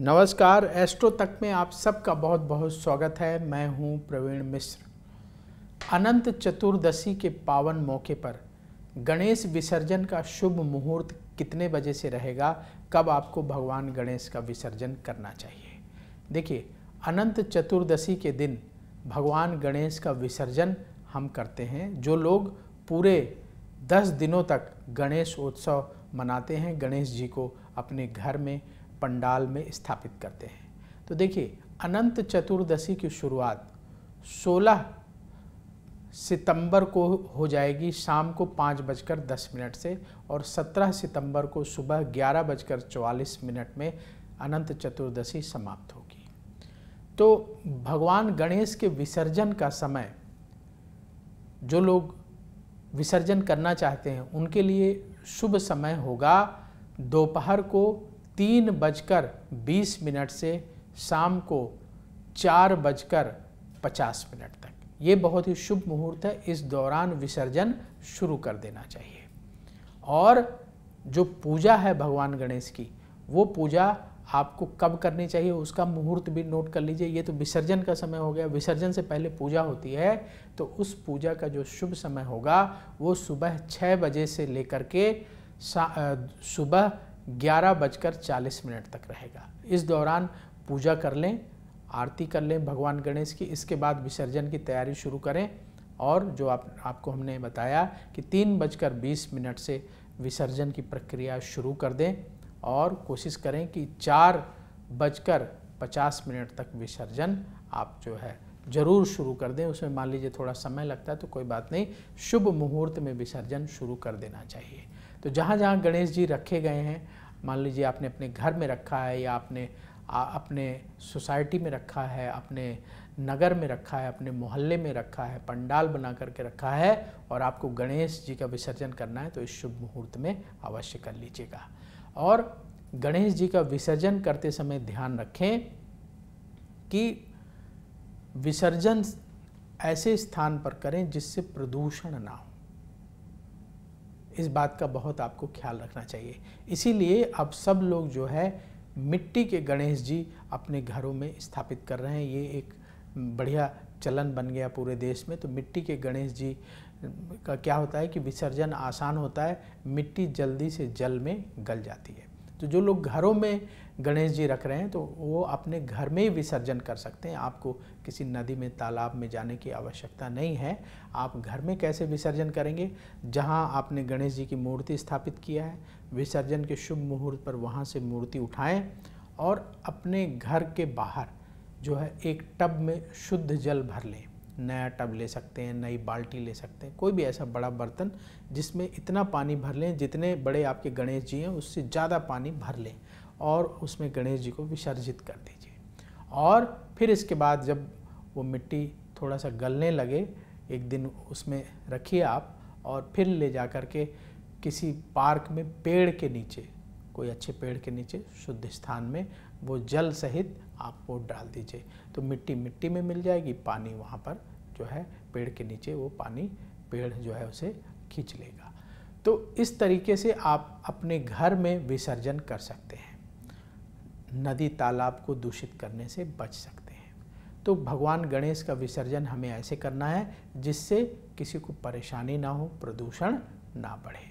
नमस्कार एस्ट्रो तक में आप सबका बहुत बहुत स्वागत है मैं हूं प्रवीण मिश्र अनंत चतुर्दशी के पावन मौके पर गणेश विसर्जन का शुभ मुहूर्त कितने बजे से रहेगा कब आपको भगवान गणेश का विसर्जन करना चाहिए देखिए अनंत चतुर्दशी के दिन भगवान गणेश का विसर्जन हम करते हैं जो लोग पूरे दस दिनों तक गणेश उत्सव मनाते हैं गणेश जी को अपने घर में पंडाल में स्थापित करते हैं तो देखिए अनंत चतुर्दशी की शुरुआत 16 सितंबर को हो जाएगी शाम को पाँच बजकर दस मिनट से और 17 सितंबर को सुबह ग्यारह बजकर चवालीस मिनट में अनंत चतुर्दशी समाप्त होगी तो भगवान गणेश के विसर्जन का समय जो लोग विसर्जन करना चाहते हैं उनके लिए शुभ समय होगा दोपहर को तीन बजकर बीस मिनट से शाम को चार बजकर पचास मिनट तक ये बहुत ही शुभ मुहूर्त है इस दौरान विसर्जन शुरू कर देना चाहिए और जो पूजा है भगवान गणेश की वो पूजा आपको कब करनी चाहिए उसका मुहूर्त भी नोट कर लीजिए ये तो विसर्जन का समय हो गया विसर्जन से पहले पूजा होती है तो उस पूजा का जो शुभ समय होगा वो सुबह छः बजे से लेकर के सुबह ग्यारह बजकर चालीस मिनट तक रहेगा इस दौरान पूजा कर लें आरती कर लें भगवान गणेश की इसके बाद विसर्जन की तैयारी शुरू करें और जो आप आपको हमने बताया कि तीन बजकर बीस मिनट से विसर्जन की प्रक्रिया शुरू कर दें और कोशिश करें कि चार बजकर पचास मिनट तक विसर्जन आप जो है ज़रूर शुरू कर दें उसमें मान लीजिए थोड़ा समय लगता है तो कोई बात नहीं शुभ मुहूर्त में विसर्जन शुरू कर देना चाहिए तो जहाँ जहाँ गणेश जी रखे गए हैं मान लीजिए आपने अपने घर में रखा है या आपने आ, अपने सोसाइटी में रखा है अपने नगर में रखा है अपने मोहल्ले में रखा है पंडाल बना करके रखा है और आपको गणेश जी का विसर्जन करना है तो इस शुभ मुहूर्त में अवश्य कर लीजिएगा और गणेश जी का विसर्जन करते समय ध्यान रखें कि विसर्जन ऐसे स्थान पर करें जिससे प्रदूषण ना हो इस बात का बहुत आपको ख्याल रखना चाहिए इसीलिए अब सब लोग जो है मिट्टी के गणेश जी अपने घरों में स्थापित कर रहे हैं ये एक बढ़िया चलन बन गया पूरे देश में तो मिट्टी के गणेश जी का क्या होता है कि विसर्जन आसान होता है मिट्टी जल्दी से जल में गल जाती है तो जो लोग घरों में गणेश जी रख रहे हैं तो वो अपने घर में ही विसर्जन कर सकते हैं आपको किसी नदी में तालाब में जाने की आवश्यकता नहीं है आप घर में कैसे विसर्जन करेंगे जहाँ आपने गणेश जी की मूर्ति स्थापित किया है विसर्जन के शुभ मुहूर्त पर वहाँ से मूर्ति उठाएँ और अपने घर के बाहर जो है एक टब में शुद्ध जल भर लें नया टब ले सकते हैं नई बाल्टी ले सकते हैं कोई भी ऐसा बड़ा बर्तन जिसमें इतना पानी भर लें जितने बड़े आपके गणेश जी हैं उससे ज़्यादा पानी भर लें और उसमें गणेश जी को विसर्जित कर दीजिए और फिर इसके बाद जब वो मिट्टी थोड़ा सा गलने लगे एक दिन उसमें रखिए आप और फिर ले जा कर के किसी पार्क में पेड़ के नीचे कोई अच्छे पेड़ के नीचे शुद्ध स्थान में वो जल सहित आप वो डाल दीजिए तो मिट्टी मिट्टी में मिल जाएगी पानी वहाँ पर जो है पेड़ के नीचे वो पानी पेड़ जो है उसे खींच लेगा तो इस तरीके से आप अपने घर में विसर्जन कर सकते हैं नदी तालाब को दूषित करने से बच सकते हैं तो भगवान गणेश का विसर्जन हमें ऐसे करना है जिससे किसी को परेशानी ना हो प्रदूषण ना बढ़े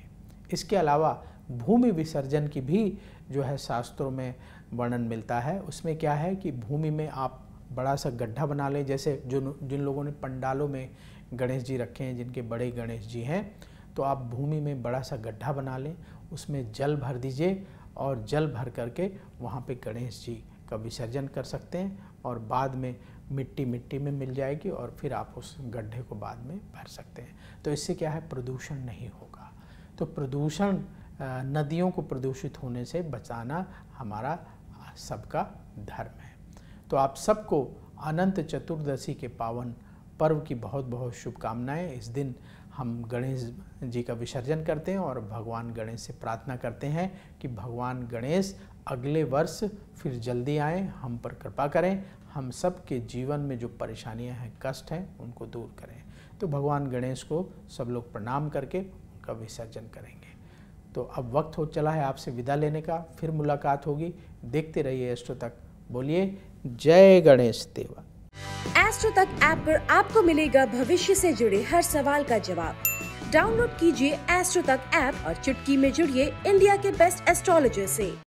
इसके अलावा भूमि विसर्जन की भी जो है शास्त्रों में वर्णन मिलता है उसमें क्या है कि भूमि में आप बड़ा सा गड्ढा बना लें जैसे जो जिन लोगों ने पंडालों में गणेश जी रखे हैं जिनके बड़े गणेश जी हैं तो आप भूमि में बड़ा सा गड्ढा बना लें उसमें जल भर दीजिए और जल भर करके वहाँ पे गणेश जी का विसर्जन कर सकते हैं और बाद में मिट्टी मिट्टी में मिल जाएगी और फिर आप उस गड्ढे को बाद में भर सकते हैं तो इससे क्या है प्रदूषण नहीं होगा तो प्रदूषण नदियों को प्रदूषित होने से बचाना हमारा सबका धर्म है तो आप सबको अनंत चतुर्दशी के पावन पर्व की बहुत बहुत शुभकामनाएं इस दिन हम गणेश जी का विसर्जन करते हैं और भगवान गणेश से प्रार्थना करते हैं कि भगवान गणेश अगले वर्ष फिर जल्दी आए हम पर कृपा करें हम सब के जीवन में जो परेशानियां हैं कष्ट हैं उनको दूर करें तो भगवान गणेश को सब लोग प्रणाम करके उनका विसर्जन करेंगे तो अब वक्त हो चला है आपसे विदा लेने का फिर मुलाकात होगी देखते रहिए एस्ट्रो तक बोलिए जय गणेश देवा एस्ट्रो तक ऐप पर आपको मिलेगा भविष्य से जुड़े हर सवाल का जवाब डाउनलोड कीजिए एस्ट्रो तक ऐप और चुटकी में जुड़िए इंडिया के बेस्ट एस्ट्रोलॉजर से